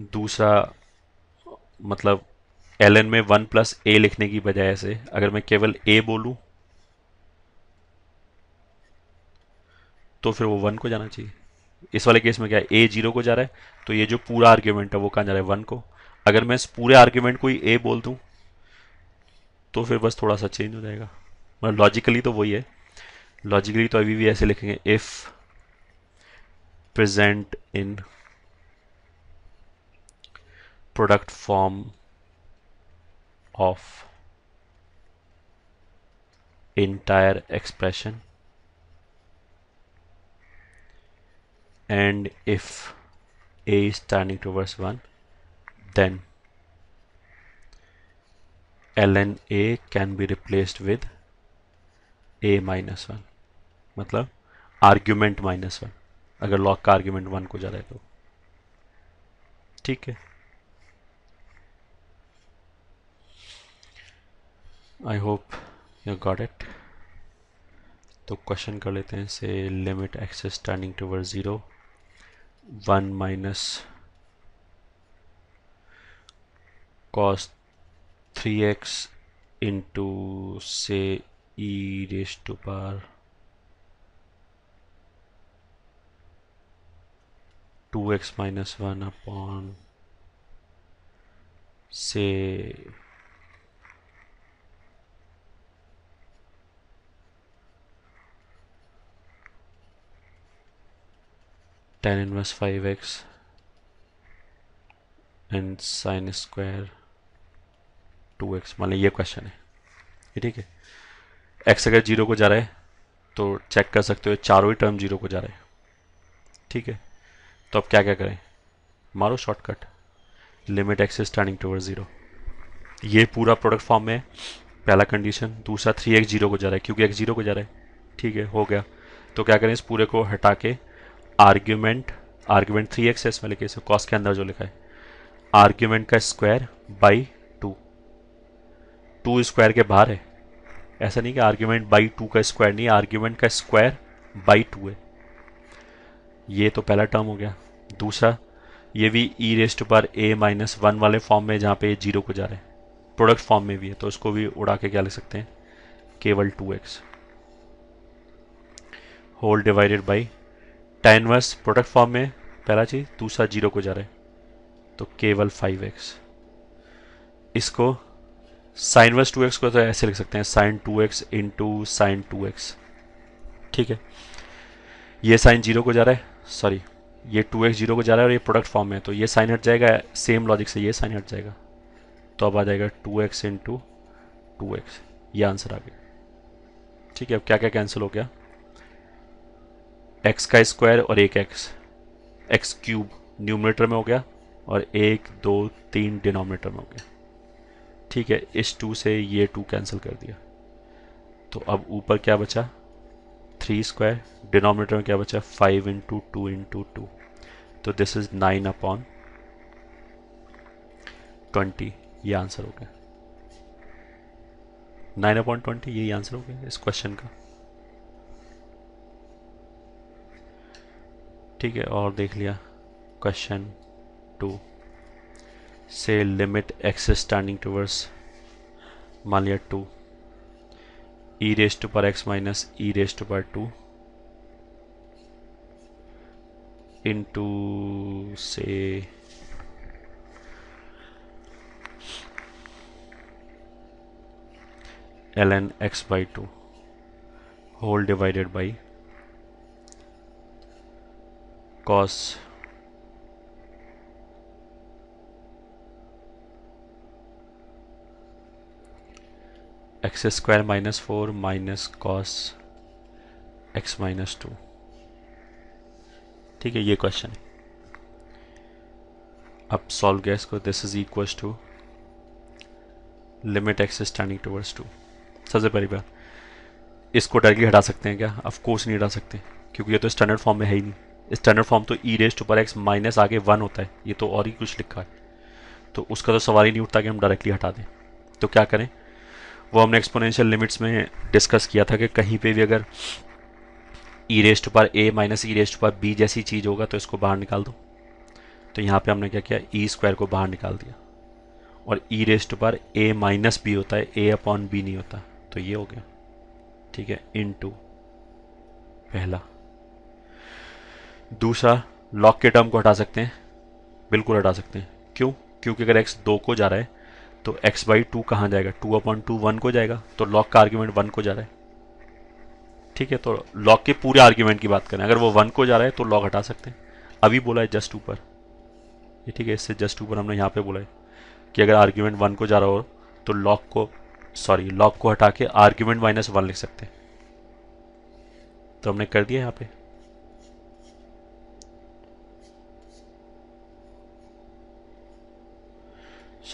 दूसरा मतलब L N में वन प्लस ए लिखने की बजाय से अगर मैं केवल ए बोलूँ तो फिर वो वन को जाना चाहिए इस वाले केस में क्या है ए जीरो को जा रहा है तो ये जो पूरा आर्ग्यूमेंट है वो कहाँ जा रहा है वन को अगर मैं इस पूरे आर्ग्यूमेंट को ही ए बोल दूँ तो फिर बस थोड़ा सा चेंज हो जाएगा मतलब लॉजिकली तो वही है लॉजिकली तो अभी भी ऐसे लिखेंगे if present in product form of entire expression and if a is turning towards 1 then ln a can be replaced with a minus one मतलब आर्ग्यूमेंट माइनस वन अगर लॉक का आर्ग्यूमेंट वन को ज़्यादा है तो ठीक है I hope you got it तो क्वेश्चन कर लेते हैं से limit x is tending toward zero one minus cos three x into से e raise to power two x minus one upon से tan inverse 5x and sine square two x मान ली ये क्वेश्चन है ये ठीक है एक्स अगर जीरो को जा रहा है तो चेक कर सकते हो चारों ही टर्म जीरो को जा रहे हैं ठीक है तो अब क्या क्या करें मारो shortcut limit x is tending toward zero ये पूरा प्रोडक्ट फॉर्म में पहला कंडीशन दूसरा थ्री एक्स जीरो को जा रहा है क्योंकि एक्स जीरो को जा रहा है ठीक है हो गया तो क्या करें इस पूरे को हटा के आर्ग्यूमेंट आर्ग्यूमेंट थ्री एक्स एस वाले केस कॉस के अंदर जो लिखा है आर्ग्यूमेंट का square by two two square के बाहर है ऐसा नहीं कि आर्ग्यूमेंट बाई टू का स्क्वायर नहीं आर्ग्यूमेंट का स्क्वायर बाई टू है ये तो पहला टर्म हो गया दूसरा ये भी e raised power A minus one वाले फॉर्म में जहाँ पे जीरो को जा रहे हैं प्रोडक्ट फॉर्म में भी है तो इसको भी उड़ा के क्या लिख सकते हैं केवल two x whole divided by tan inverse product form में पहला चीज़ दूसरा जीरो को जा रहा है तो केवल फाइव एक्स इसको साइन वर्स टू एक्स को तो ऐसे लिख सकते हैं sine two x into sine two x ठीक है ये साइन जीरो को जा रहा है सॉरी ये टू एक्स जीरो को जा रहा है और ये प्रोडक्ट फॉर्म में है तो ये साइन हट जाएगा सेम लॉजिक से ये साइन हट जाएगा तो अब आ जाएगा two x into two x ये आंसर आ गया ठीक है अब क्या क्या कैंसिल हो गया एक्स का स्क्वायर और एक एक्स एक्स क्यूब न्यूमिनेटर में हो गया और एक दो तीन डिनोमिनेटर में हो गया ठीक है इस टू से ये टू कैंसिल कर दिया तो अब ऊपर क्या बचा थ्री स्क्वायर डिनोमिनेटर में क्या बचा five into two into two तो this is nine upon twenty ये आंसर हो गया नाइन अपॉन ट्वेंटी यही आंसर हो गया इस क्वेश्चन का ठीक है और देख लिया क्वेश्चन टू से लिमिट एक्स स्टैंडिंग टूवर्ड्स मान लिया two e raise to power x minus e raise to power two से L N x by two whole divided by cos x square minus four minus cos x minus two ठीक है ये question है अब solve guys इसको this is equals to limit x tending towards two सबसे पहली बात इसको डायरेक्टली हटा सकते हैं क्या ऑफ कोर्स नहीं हटा सकते क्योंकि ये तो स्टैंडर्ड फॉर्म में है ही नहीं स्टैंडर्ड फॉर्म तो ई रेस्ट ऊपर एक्स माइनस आगे वन होता है ये तो और ही कुछ लिखा है तो उसका तो सवाल ही नहीं उठता कि हम डायरेक्टली हटा दें तो क्या करें वो हमने एक्सपोनेंशियल लिमिट्स में डिस्कस किया था कि कहीं पे भी अगर e raised power A minus e raised power B जैसी चीज़ होगा तो इसको बाहर निकाल दो तो यहाँ पे हमने क्या किया ई e स्क्वायर को बाहर निकाल दिया और ई raised power A minus B होता है ए अपॉन बी नहीं होता तो ये हो गया ठीक है इन टू पहला दूसरा लॉक के टर्म को हटा सकते हैं बिल्कुल हटा सकते हैं क्यों क्योंकि अगर एक्स दो को जा रहा है तो एक्स बाई टू कहाँ जाएगा टू अपॉन टू वन को जाएगा तो लॉक का आर्ग्यूमेंट वन को जा रहा है ठीक है तो लॉक के पूरे आर्ग्यूमेंट की बात करें अगर वो वन को जा रहा है तो लॉक हटा सकते हैं अभी बोला है जस्ट ऊपर ये ठीक है इससे जस्ट ऊपर हमने यहाँ पे बोला है कि अगर आर्ग्यूमेंट वन को जा रहा हो तो लॉक को सॉरी लॉक को हटा के आर्ग्यूमेंट माइनस वन लिख सकते हैं तो हमने कर दिया यहाँ पे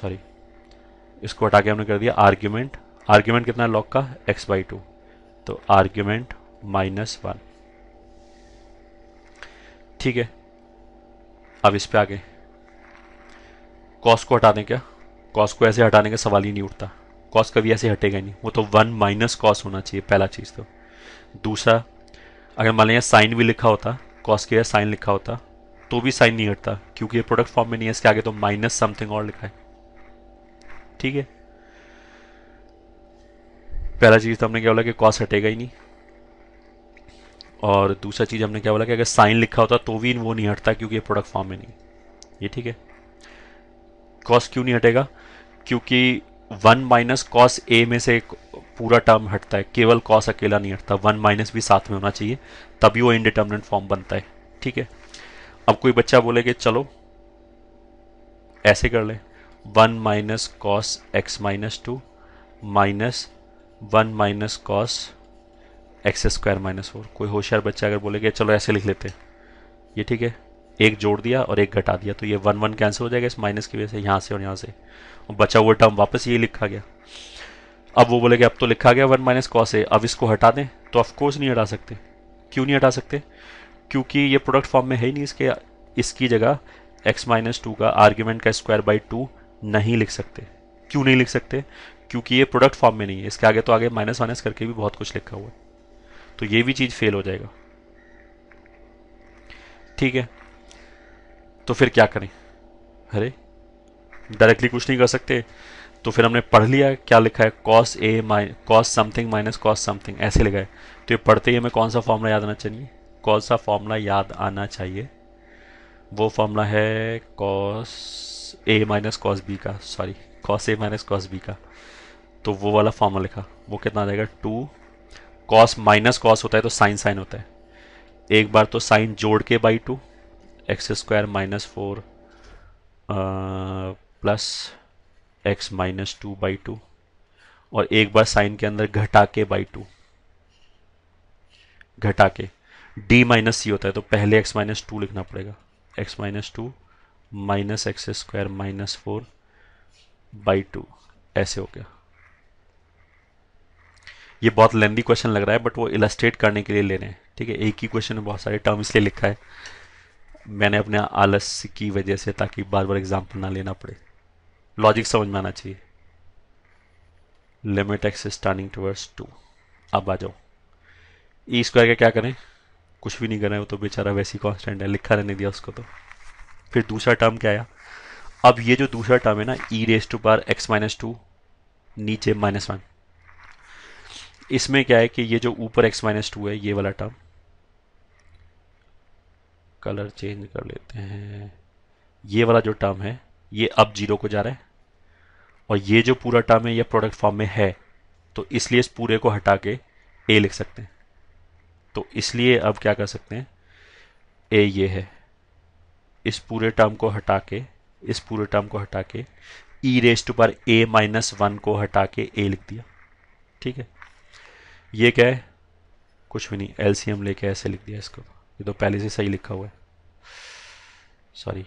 सॉरी इसको हटा के हमने कर दिया आर्ग्यूमेंट आर्ग्यूमेंट कितना है लॉक का एक्स बाई टू तो आर्ग्यूमेंट माइनस वन ठीक है अब इस पर आ गए कॉस को हटा दें क्या कॉस को ऐसे हटाने का सवाल ही नहीं उठता कॉस कभी ऐसे हटेगा नहीं वो तो वन माइनस कॉस होना चाहिए पहला चीज़ तो दूसरा अगर मान लिया साइन भी लिखा होता कॉस के साइन लिखा होता तो भी साइन नहीं हटता क्योंकि ये प्रोडक्ट फॉर्म में नहीं है इसके आगे तो माइनस समथिंग और लिखा है ठीक है पहला चीज़ तो हमने क्या बोला कि कॉस हटेगा ही नहीं और दूसरा चीज़ हमने क्या बोला कि अगर साइन लिखा होता तो भी वो नहीं हटता क्योंकि ये प्रोडक्ट फॉर्म में नहीं ये ठीक है कॉस क्यों नहीं हटेगा क्योंकि वन माइनस कॉस ए में से पूरा टर्म हटता है केवल कॉस अकेला नहीं हटता वन माइनस भी साथ में होना चाहिए तभी वो इनडिटर्मिनेंट फॉर्म बनता है ठीक है अब कोई बच्चा बोले कि चलो ऐसे कर ले one minus cos x minus two minus one minus cos x square minus four कोई होशियार बच्चा अगर बोलेगा चलो ऐसे लिख लेते हैं ये ठीक है एक जोड़ दिया और एक घटा दिया तो ये वन वन कैंसिल हो जाएगा इस माइनस की वजह से यहाँ से और यहाँ से और बचा हुआ टर्म वापस ये लिखा गया अब वो बोलेगा अब तो लिखा गया वन माइनस कॉस है अब इसको हटा दें तो ऑफकोर्स नहीं हटा सकते क्यों नहीं हटा सकते क्योंकि ये प्रोडक्ट फॉर्म में है ही नहीं इसके इसकी जगह एक्स माइनस टू का आर्ग्यूमेंट का स्क्वायर बाई टू नहीं लिख सकते क्यों नहीं लिख सकते क्योंकि ये प्रोडक्ट फॉर्म में नहीं है इसके आगे तो आगे माइनस माइनस करके भी बहुत कुछ लिखा हुआ है तो ये भी चीज़ फेल हो जाएगा ठीक है तो फिर क्या करें अरे डायरेक्टली कुछ नहीं कर सकते तो फिर हमने पढ़ लिया क्या लिखा है cos A minus cos something minus cos something ऐसे लिखा है तो ये पढ़ते ही हमें कौन सा फॉर्मूला याद आना चाहिए कौन सा फॉर्मूला याद आना चाहिए वो फॉर्मूला है cos A minus cos B का sorry cos A minus cos B का तो वो वाला फॉर्मूला लिखा वो कितना आ जाएगा टू कॉस माइनस कॉस होता है तो साइन साइन होता है एक बार तो साइन जोड़ के by two x square minus four plus x minus two by two और एक बार साइन के अंदर घटा के बाई टू घटा के डी माइनस सी होता है तो पहले एक्स माइनस टू लिखना पड़ेगा x minus two minus x square minus four by two ऐसे हो गया ये बहुत लेंदी क्वेश्चन लग रहा है बट वो इलास्ट्रेट करने के लिए ले रहे हैं ठीक है एक ही क्वेश्चन में बहुत सारे टर्म इसलिए लिखा है मैंने अपने आलस की वजह से ताकि बार बार एग्जाम्पल ना लेना पड़े लॉजिक समझ में आना चाहिए limit x tending towards two अब आ जाओ ई स्क्वायर का क्या करें कुछ भी नहीं करें वो तो बेचारा वैसी कॉन्स्टेंट है लिखा रहने दिया उसको तो फिर दूसरा टर्म क्या आया अब ये जो दूसरा टर्म है ना e raise to power x minus two नीचे माइनस वन इसमें क्या है कि ये जो ऊपर एक्स माइनस टू है ये वाला टर्म कलर चेंज कर लेते हैं ये वाला जो टर्म है ये अब जीरो को जा रहा है और ये जो पूरा टर्म है ये प्रोडक्ट फॉर्म में है तो इसलिए इस पूरे को हटा के ए लिख सकते हैं तो इसलिए अब क्या कर सकते हैं ए ये है इस पूरे टर्म को हटा के इस पूरे टर्म को हटा के ई रेस्ट टू पर ए माइनस वन को हटा के ए लिख दिया ठीक है ये क्या है कुछ भी नहीं एल एम लेके ऐसे लिख दिया इसको ये तो पहले से सही लिखा हुआ है सॉरी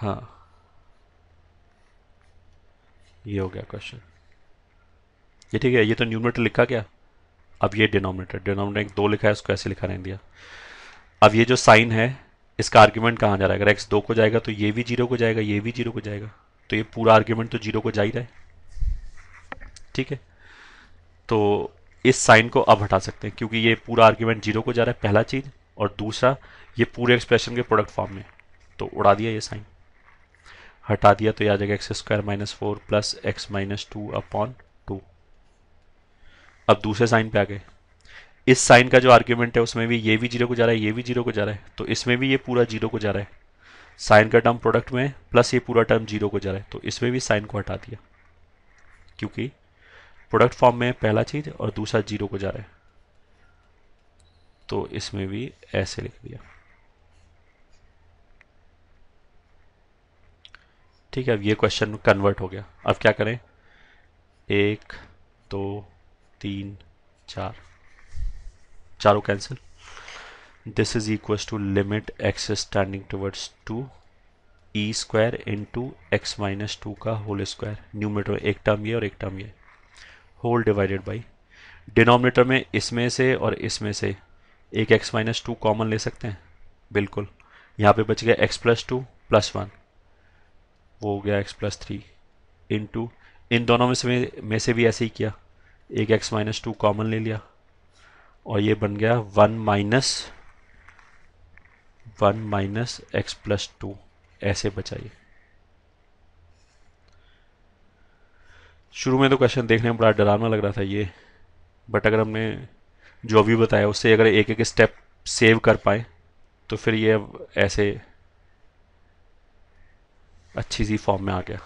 हाँ ये हो गया क्वेश्चन ये ठीक है ये तो न्यूमिनेटर लिखा गया अब ये डिनोमिनेटर डिनोमिनेटर दो लिखा है उसको ऐसे लिखा नहीं दिया अब ये जो साइन है इसका आर्ग्यूमेंट कहाँ जा रहा है अगर एक्स दो को जाएगा तो ये भी जीरो को जाएगा ये भी जीरो को जाएगा तो ये पूरा आर्ग्यूमेंट तो जीरो को जा ही रहा है ठीक है तो इस साइन को अब हटा सकते हैं क्योंकि ये पूरा आर्ग्यूमेंट जीरो को जा रहा है पहला चीज़ और दूसरा ये पूरे एक्सप्रेशन के प्रोडक्ट फॉर्म में तो उड़ा दिया ये साइन हटा दिया तो ये आ जाएगा x square minus four plus x minus two upon अब दूसरे साइन पे आ गए इस साइन का जो आर्ग्यूमेंट है उसमें भी ये भी जीरो को जा रहा है ये भी जीरो को जा रहा है तो इसमें भी ये पूरा जीरो को जा रहा है साइन का टर्म प्रोडक्ट में प्लस ये पूरा टर्म जीरो को जा रहा है तो इसमें भी साइन को हटा दिया क्योंकि प्रोडक्ट फॉर्म में पहला चीज़ और दूसरा जीरो को जा रहा है तो इसमें भी ऐसे लिख दिया ठीक है अब ये क्वेश्चन कन्वर्ट हो गया अब क्या करें एक दो तो, तीन चार चारों cancel this is equal to limit x tending towards two e square into x minus two का होल स्क्वायर न्यूमिटर एक टर्म ये और एक टर्म ये होल डिवाइडेड बाई डिनोमिनेटर में इसमें से और इसमें से एक एक्स माइनस टू कॉमन ले सकते हैं बिल्कुल यहाँ पे बच गया x plus two plus one वो हो गया x plus three into इन दोनों में से में से भी ऐसे ही किया एक एक्स माइनस टू कॉमन ले लिया और ये बन गया one minus one minus x plus two ऐसे बचाइए शुरू में तो क्वेश्चन देखने में बड़ा डरावना लग रहा था ये बट अगर हमने जो अभी बताया उससे अगर एक एक स्टेप सेव कर पाए तो फिर ये अब ऐसे अच्छी सी फॉर्म में आ गया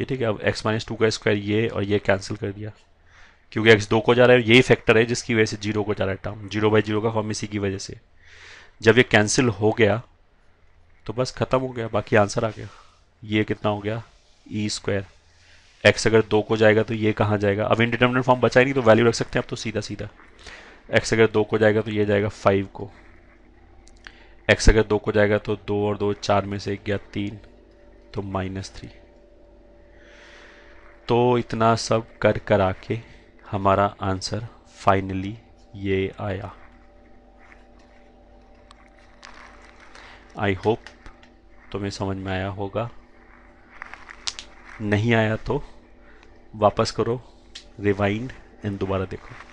ये ठीक है अब एक्स माइनस टू का स्क्वायर ये और ये कैंसिल कर दिया क्योंकि एक्स दो को जा रहा है यही फैक्टर है जिसकी वजह से जीरो को जा रहा है टर्म जीरो बाई जीरो का फॉर्म इसी की वजह से जब ये कैंसिल हो गया तो बस ख़त्म हो गया बाकी आंसर आ गया ये कितना हो गया ई स्क्वायर एक्स अगर दो को जाएगा तो ये कहाँ जाएगा अब इनडिटर्मिनेट फॉर्म बचा नहीं तो वैल्यू रख सकते हैं आप तो सीधा सीधा एक्स अगर दो को जाएगा तो ये जाएगा फाइव को एक्स अगर दो को जाएगा तो दो और दो चार में से एक गया तीन तो माइनस थ्री तो इतना सब कर कर आके हमारा आंसर फाइनली ये आया आई होप तुम्हें समझ में आया होगा नहीं आया तो वापस करो रिवाइंड एंड दोबारा देखो